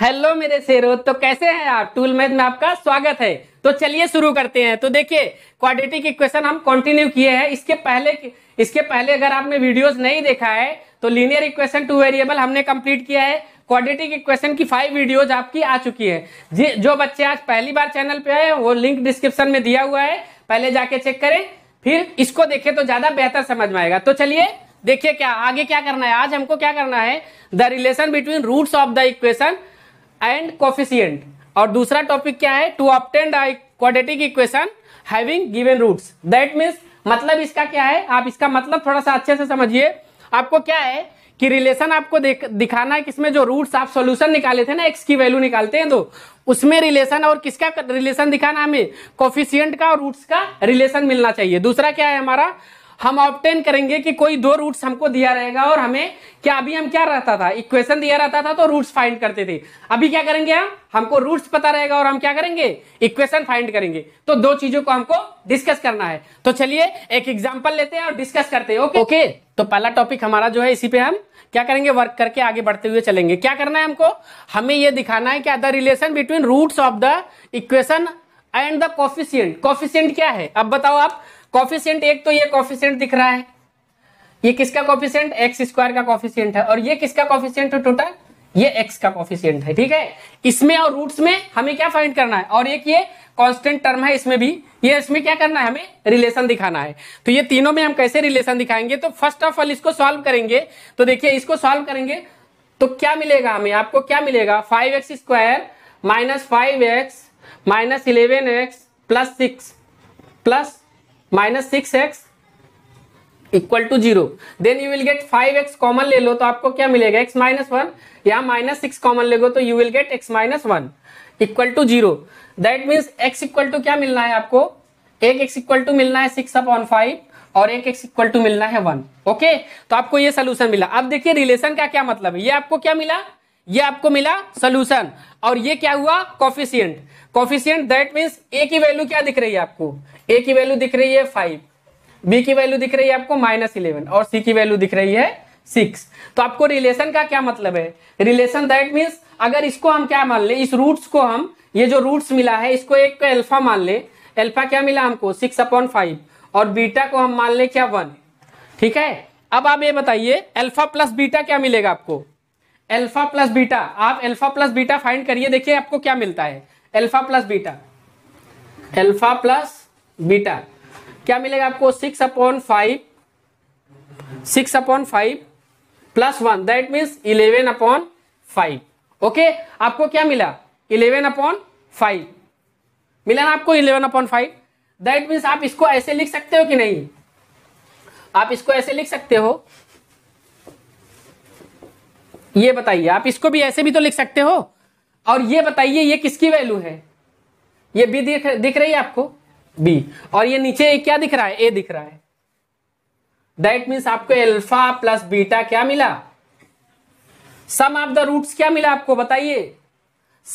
Hello मेरे शेरो तो कैसे हैं आप टूल मैथ में आपका स्वागत है तो चलिए शुरू करते हैं तो देखिए क्वाड्रेटिक इक्वेशन हम कंटिन्यू किए हैं इसके पहले इसके पहले अगर आपने वीडियोस नहीं देखा है तो लीनियर इक्वेशन टू वेरिएबल हमने कंप्लीट किया है क्वाड्रेटिक इक्वेशन की फाइव वीडियोज आपकी आ चुकी है जो बच्चे आज पहली बार चैनल पे आए वो लिंक डिस्क्रिप्शन में दिया हुआ है पहले जाके चेक करें फिर इसको देखे तो ज्यादा बेहतर समझ में आएगा तो चलिए देखिए क्या आगे क्या करना है आज हमको क्या करना है the relation between roots of the equation and coefficient और दूसरा टॉपिक क्या है to obtained a quadratic equation having given roots that means मतलब इसका क्या है आप इसका मतलब थोड़ा सा अच्छे से समझिए आपको क्या है कि रिलेशन आपको दिखाना है किसमें जो रूट्स आप सॉल्यूशन निकाले थे ना एक्स की वैल्यू निकालते हैं तो उसमें रिलेशन और किसका रिलेशन दिखाना हमें कॉफिशियंट का और रूट्स का रिलेशन मिलना चाहिए दूसरा क्या है हमारा हम ऑप्टेन करेंगे कि कोई दो रूट्स हमको दिया रहेगा और हमें क्या अभी हम क्या रहता था इक्वेशन दिया रहता था तो रूट्स फाइंड करते थे अभी क्या करेंगे हम हमको रूट्स पता रहेगा और हम क्या करेंगे इक्वेशन फाइंड करेंगे तो दो चीजों को हमको डिस्कस करना है तो चलिए एक एग्जाम्पल लेते हैं और डिस्कस करते हैं ओके ओके तो पहला टॉपिक हमारा जो है इसी पे हम क्या करेंगे वर्क करके आगे बढ़ते हुए चलेंगे क्या करना है हमको हमें यह दिखाना है क्या the relation between roots of the equation and the coefficient coefficient क्या है अब बताओ आप कॉफिशियंट एक तो ये कॉफिशियंट दिख रहा है ये किसका कॉफिशियंट एक्स स्क्वायर का कॉफिशियंट है और ये किसका कॉफिशियंट है टोटल ये एक्स का कॉफिशियंट है ठीक है इसमें और रूट्स में हमें क्या फाइंड करना है और एक ये कांस्टेंट टर्म है इसमें भी ये इसमें क्या करना है हमें रिलेशन दिखाना है तो ये तीनों में हम कैसे रिलेशन दिखाएंगे तो फर्स्ट ऑफ ऑल इसको सॉल्व करेंगे तो देखिए इसको सॉल्व करेंगे तो क्या मिलेगा हमें आपको क्या मिलेगा five x square minus five x minus eleven x plus six plus minus six x equal to zero then you will get five x common ले लो तो आपको क्या मिलेगा एक्स माइनस वन या माइनस सिक्स कॉमन ले तो you will get x minus one equal to zero that means x equal to क्या मिलना है आपको एक एक्स इक्वल टू मिलना है सिक्स अपॉन फाइव और एक एक्स इक्वल टू मिलना है वन ओके okay? तो आपको ये सोल्यूशन मिला अब देखिए रिलेशन का क्या मतलब है ये आपको क्या मिला ये आपको मिला सोल्यूशन और ये क्या हुआ coefficient coefficient that means a की वैल्यू क्या दिख रही है आपको ए की वैल्यू दिख रही है फाइव बी की वैल्यू दिख रही है आपको माइनस इलेवन और सी की वैल्यू दिख रही है सिक्स तो आपको रिलेशन का क्या मतलब है रिलेशन दैट मीन्स अगर इसको हम क्या मान ले इस रूट्स को हम ये जो रूट्स मिला है इसको एक एल्फा मान ले एल्फा क्या मिला हमको सिक्स अपॉन फाइव और बीटा को हम मान ले क्या वन ठीक है अब आप ये बताइए अल्फा प्लस बीटा क्या मिलेगा आपको अल्फा प्लस बीटा आप अल्फा प्लस बीटा फाइंड करिए देखिए आपको क्या मिलता है alpha plus beta alpha plus beta क्या मिलेगा आपको six upon five six upon five plus one that means eleven upon five okay आपको क्या मिला इलेवन अपॉन फाइव मिला ना आपको eleven upon five that means आप इसको ऐसे लिख सकते हो कि नहीं आप इसको ऐसे लिख सकते हो ये बताइए आप इसको भी ऐसे भी तो लिख सकते हो और ये बताइए ये किसकी वैल्यू है ये बी दिख दिख रही है आपको बी और ये नीचे क्या दिख रहा है ए दिख रहा है दैट मीन्स आपको एल्फा प्लस बीटा क्या मिला सम ऑफ द रूट्स क्या मिला आपको बताइए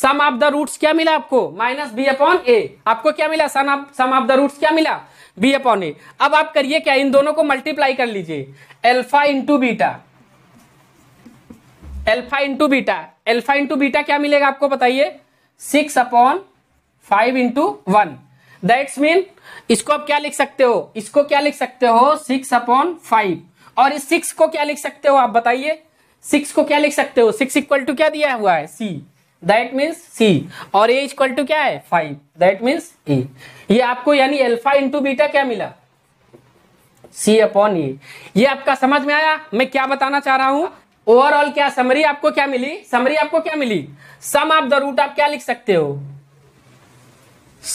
सम ऑफ द रूट्स क्या मिला आपको माइनस बी अपॉन ए आपको क्या मिला सम ऑफ द रूट्स क्या मिला बी अपॉन ए अब आप करिए क्या इन दोनों को मल्टीप्लाई कर लीजिए alpha into beta alpha into beta alpha into beta क्या मिलेगा आपको बताइए six upon five into one that's mean इसको आप क्या लिख सकते हो इसको क्या लिख सकते हो सिक्स अपॉन फाइव और इस सिक्स को क्या लिख सकते हो आप बताइए सिक्स को क्या लिख सकते हो सिक्स इक्वल टू क्या दिया हुआ है सी दैट मीन्स सी और ए इक्वल टू क्या है फाइव दैट मीन्स ए ये आपको यानी एल्फा इंटू बीटा क्या मिला सी अपॉन ए ये आपका समझ में आया मैं क्या बताना चाह रहा हूं ओवरऑल क्या समरी आपको क्या मिली समरी आपको क्या मिली सम ऑफ द रूट आप क्या लिख सकते हो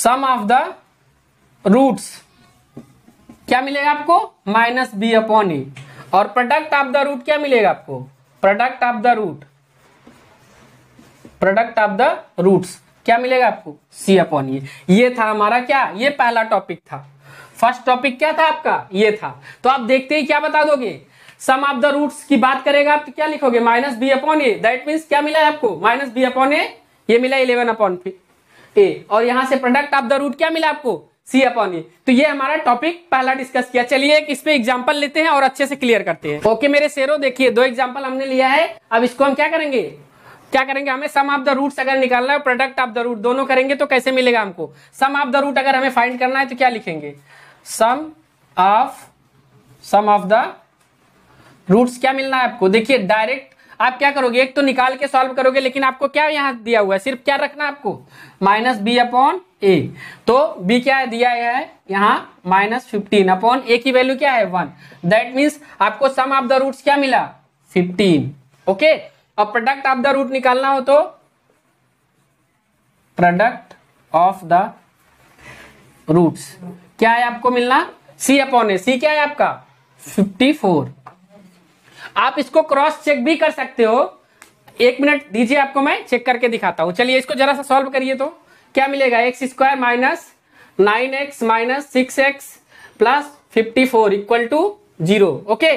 सम ऑफ द रूट्स क्या मिलेगा आपको माइनस बी अपॉन ए और प्रोडक्ट ऑफ द रूट क्या मिलेगा आपको product of the root product of the roots क्या मिलेगा आपको सी अपॉन ए ये था हमारा क्या ये पहला टॉपिक था फर्स्ट टॉपिक क्या था आपका ये था तो आप देखते ही क्या बता दोगे सम ऑफ द रूट्स की बात करेगा आप तो क्या लिखोगे minus b upon a that mean क्या मिला है आपको माइनस बी अपॉन ए ये मिला इलेवन अपॉन ए और यहाँ से प्रोडक्ट ऑफ द रूट क्या मिला आपको सी अपॉन ए तो ये हमारा टॉपिक पहला डिस्कस किया चलिए एक पे एग्जाम्पल लेते हैं और अच्छे से क्लियर करते हैं ओके मेरे शेरों देखिए दो एग्जाम्पल हमने लिया है अब इसको हम क्या करेंगे क्या करेंगे हमें सम ऑफ द रूट्स अगर निकालना है प्रोडक्ट ऑफ द रूट दोनों करेंगे तो कैसे मिलेगा हमको सम ऑफ द रूट अगर हमें फाइंड करना है तो क्या लिखेंगे sum of sum of the roots क्या मिलना है आपको देखिए डायरेक्ट आप क्या करोगे एक तो निकाल के सॉल्व करोगे लेकिन आपको क्या यहाँ दिया हुआ है सिर्फ क्या रखना है आपको माइनस बी अपॉन ए तो बी क्या है दिया गया है यहाँ माइनस फिफ्टीन अपॉन ए की वैल्यू क्या है वन दैट मीन्स आपको सम ऑफ द रूट क्या मिला फिफ्टीन ओके और प्रोडक्ट ऑफ द रूट निकालना हो तो प्रोडक्ट ऑफ द रूट्स क्या है आपको मिलना सी अपॉन ए सी क्या है आपका फिफ्टी फोर आप इसको क्रॉस चेक भी कर सकते हो एक मिनट दीजिए आपको मैं चेक करके दिखाता हूं चलिए इसको जरा सा सॉल्व करिए तो क्या मिलेगा x square minus nine x minus six x plus fifty four equal to zero okay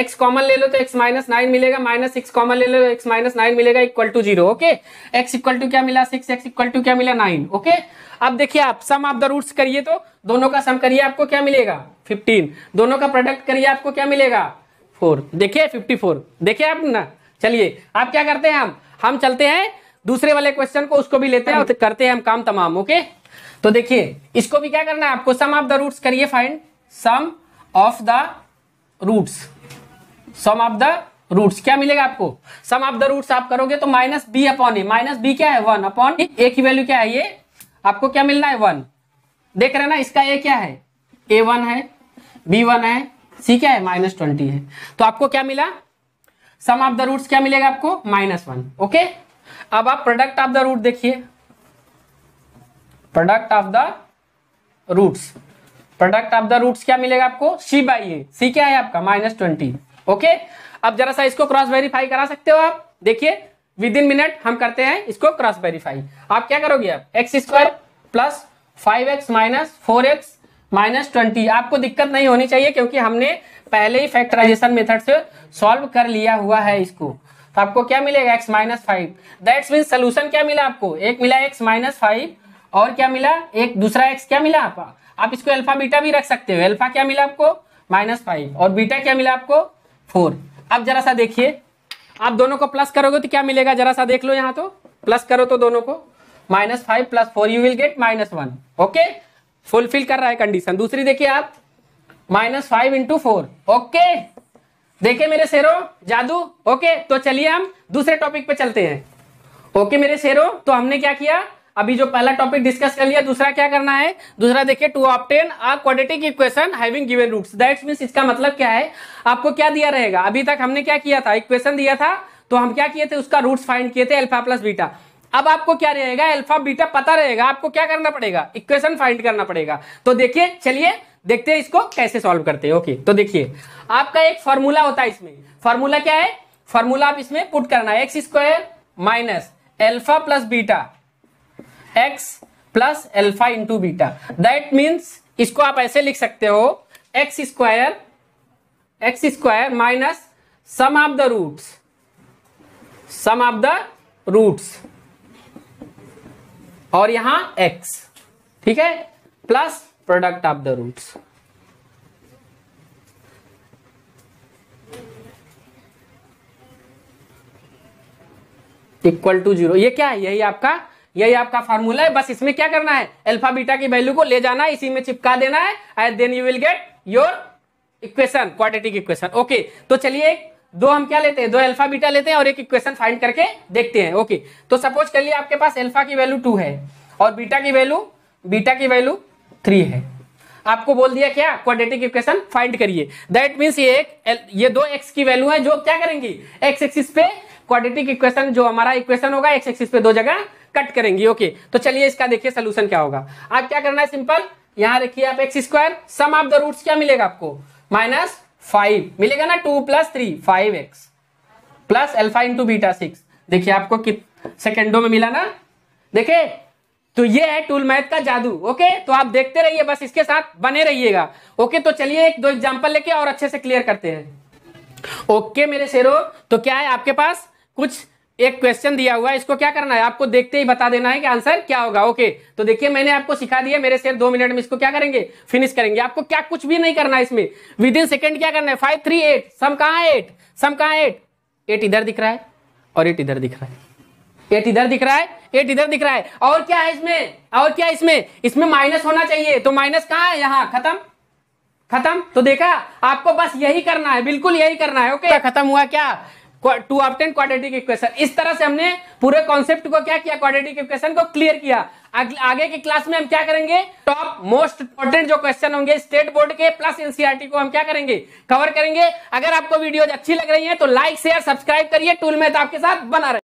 x common ले लो तो एक्स माइनस नाइन मिलेगा माइनस सिक्स कॉमन ले लो तो एक्स माइनस नाइन मिलेगा equal to zero okay x equal to क्या मिला सिक्स एक्स इक्वल टू क्या मिला नाइन ओके अब देखिए आप सम ऑफ द रूट्स करिए तो दोनों का सम करिए आपको क्या मिलेगा फिफ्टीन दोनों का प्रोडक्ट करिए आपको क्या मिलेगा फोर देखिए फिफ्टी फोर देखिए आप ना चलिए आप क्या करते हैं हम हम चलते हैं दूसरे वाले क्वेश्चन को उसको भी लेते हैं और करते हैं हम काम तमाम ओके तो देखिए इसको भी क्या करना है आपको सम ऑफ द रूट्स करिए find sum of the roots sum of the roots क्या मिलेगा आपको सम ऑफ द रूट्स आप करोगे तो minus b upon a minus b क्या है वन अपॉन ए की वैल्यू क्या है ये आपको क्या मिलना है वन देख रहे ना इसका ए क्या है ए वन है बी वन है सी क्या है माइनस ट्वेंटी है तो आपको क्या मिला सम ऑफ द रूट्स क्या मिलेगा आपको माइनस वन ओके अब आप प्रोडक्ट ऑफ द रूट देखिए product of the roots product of the roots क्या मिलेगा आपको सी बाई ए सी क्या है आपका माइनस ट्वेंटी ओके अब जरा सा इसको क्रॉस वेरीफाई करा सकते हो आप देखिए विद इन मिनट हम करते हैं इसको क्रॉस वेरीफाई आप क्या करोगे आप x square plus five x minus four x minus twenty आपको दिक्कत नहीं होनी चाहिए क्योंकि हमने पहले ही फैक्टराइजेशन मेथड से सॉल्व कर लिया हुआ है इसको तो आपको क्या मिलेगा x minus five that's mean solution क्या मिला आपको एक मिला एक्स माइनस फाइव और क्या मिला एक दूसरा एक्स क्या मिला आपका आप इसको अल्फा बीटा भी रख सकते हो अल्फा क्या मिला आपको माइनस फाइव और बीटा क्या मिला आपको फोर अब जरा सा देखिए आप दोनों को प्लस करोगे तो क्या मिलेगा जरा सा देख लो यहाँ तो प्लस करो तो दोनों को minus five plus four you will get minus one okay fulfil कर रहा है कंडीशन दूसरी देखिए आप minus five into four okay देखिए मेरे शेरो जादू ओके तो चलिए हम दूसरे टॉपिक पे चलते हैं ओके मेरे शेरो तो हमने क्या किया अभी जो पहला टॉपिक डिस्कस कर लिया दूसरा क्या करना है दूसरा देखिए to obtain quadratic equation having given roots that's means इसका मतलब क्या है आपको क्या दिया रहेगा अभी तक हमने क्या किया था इक्वेशन दिया था तो हम क्या किए थे उसका रूट्स फाइंड किए थे अल्फा प्लस बीटा अब आपको क्या रहेगा अल्फा बीटा पता रहेगा आपको क्या करना पड़ेगा इक्वेशन फाइंड करना पड़ेगा तो देखिए चलिए देखते हैं इसको कैसे सॉल्व करते हैं ओके तो देखिए आपका एक फॉर्मूला होता है इसमें फॉर्मूला क्या है फॉर्मूला आप इसमें पुट करना है x square minus alpha plus beta x plus alpha into beta that means इसको आप ऐसे लिख सकते हो x square x square minus sum of the roots sum of the roots और यहां x ठीक है plus product of the roots equal to zero ये क्या है यही आपका यही आपका फॉर्मूला है बस इसमें क्या करना है अल्फा बीटा की वैल्यू को ले जाना है इसी में चिपका देना है and then you will get your equation quadratic equation okay तो चलिए दो हम क्या लेते हैं दो अल्फा बीटा लेते हैं और एक इक्वेशन फाइंड करके देखते हैं ओके तो सपोज कर लिए आपके पास अल्फा की वैल्यू टू है और बीटा की वैल्यू बीटा की वैल्यू थ्री है आपको बोल दिया क्या क्वाड्रेटिक इक्वेशन फाइंड करिए दैट मीन्स ये एक ये दो एक्स की वैल्यू है जो क्या करेंगी एक्स एक्सिस पे क्वाड्रेटिक इक्वेशन जो हमारा इक्वेशन होगा एक्स एक्सिस पे दो जगह कट करेंगी ओके तो चलिए इसका देखिए सोल्यूशन क्या होगा आप क्या करना है सिंपल यहाँ रखिए आप x square sum of the roots क्या मिलेगा आपको माइनस फाइव मिलेगा ना two plus three five x plus alpha into beta six देखिए आपको कित में मिला ना देखे तो ये है टूल मैथ का जादू ओके तो आप देखते रहिए बस इसके साथ बने रहिएगा ओके तो चलिए एक दो एग्जाम्पल लेके और अच्छे से क्लियर करते हैं ओके मेरे शेरो तो क्या है आपके पास कुछ एक क्वेश्चन दिया हुआ है इसको क्या करना है आपको देखते ही बता देना है कि आंसर क्या होगा ओके तो देखिए मैंने आपको सिखा दिया मेरे से दो मिनट में इसको क्या करेंगे फिनिश करेंगे आपको क्या कुछ भी नहीं करना है इसमें विद इन सेकेंड क्या करना है फाइव थ्री एट सम कहा एट सम कहा एट एट इधर दिख रहा है और एट इधर दिख रहा है एट इधर दिख रहा है एट इधर दिख रहा है और क्या है इसमें और क्या है इसमें इसमें माइनस होना चाहिए तो माइनस कहां है यहां खत्म खत्म तो देखा आपको बस यही करना है बिल्कुल यही करना है ओके खत्म हुआ क्या टू ऑप्टेन क्वाड्रेटिक इक्वेशन इस तरह से हमने पूरे कॉन्सेप्ट को क्या किया क्वाड्रेटिक इक्वेशन को क्लियर किया आगे की क्लास में हम क्या करेंगे टॉप मोस्ट इंपॉर्टेंट जो क्वेश्चन होंगे स्टेट बोर्ड के प्लस एनसीईआरटी e को हम क्या करेंगे कवर करेंगे अगर आपको वीडियो अच्छी लग रही है तो लाइक शेयर सब्सक्राइब करिए टूल में तो आपके साथ बना रहे